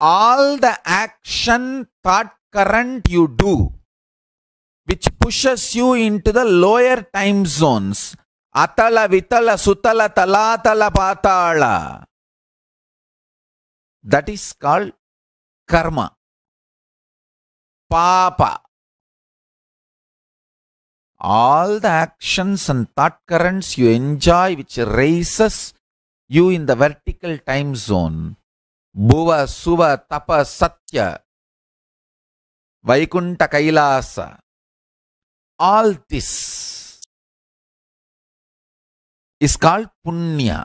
all the action thought current you do which pushes you into the lower time zones atala vitala sutala talatala patala that is called karma papa all the actions and thought currents you enjoy which raises you in the vertical time zone bhuva suva Tapa Satya Vaikunta Kailasa all this is called punya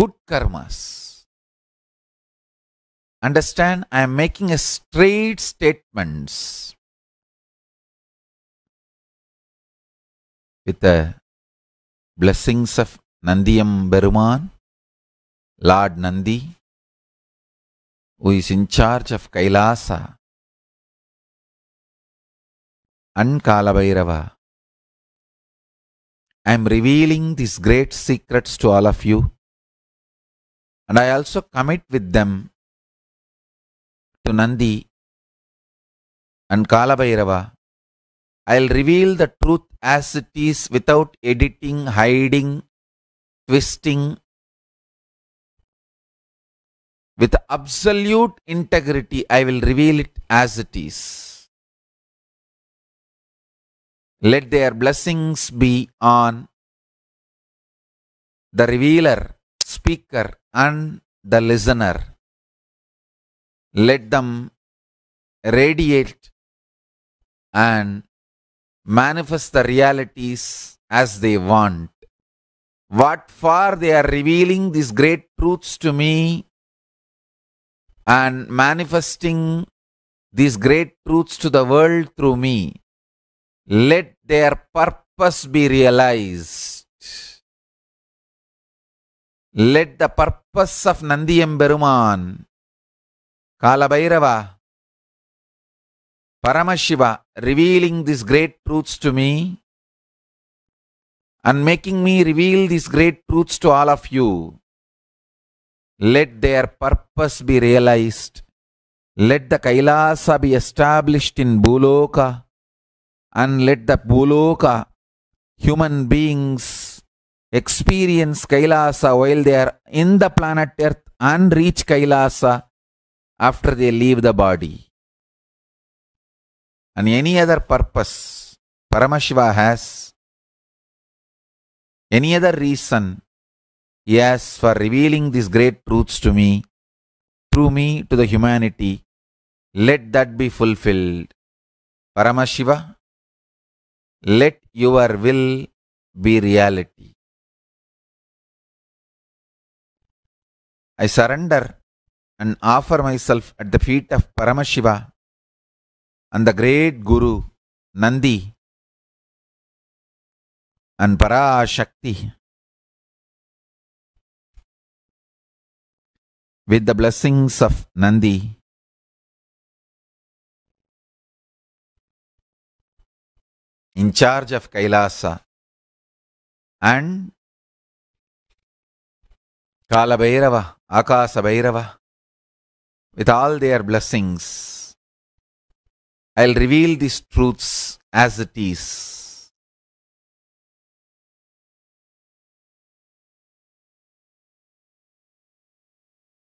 good karmas understand i am making a straight statements with the blessings of nandiyam beruman Lord Nandi, who is in charge of Kailasa, and Kalabhairava. I am revealing these great secrets to all of you, and I also commit with them to Nandi and Kalabhairava. I'll reveal the truth as it is without editing, hiding, twisting, with absolute integrity, I will reveal it as it is. Let their blessings be on the revealer, speaker, and the listener. Let them radiate and manifest the realities as they want. What for they are revealing these great truths to me and manifesting these great truths to the world through me. Let their purpose be realized. Let the purpose of Nandiyam Beruman, Rava, Paramashiva revealing these great truths to me and making me reveal these great truths to all of you let their purpose be realized. Let the Kailasa be established in Buloka and let the Buloka human beings experience Kailasa while they are in the planet Earth and reach Kailasa after they leave the body. And any other purpose Paramashiva has, any other reason Yes, for revealing these great truths to me, through me to the humanity. Let that be fulfilled. Paramashiva, let your will be reality. I surrender and offer myself at the feet of Paramashiva and the great Guru Nandi and Parashakti. with the blessings of Nandi. in charge of Kailasa and Kalabhairava, Akasabhairava with all their blessings. I'll reveal these truths as it is.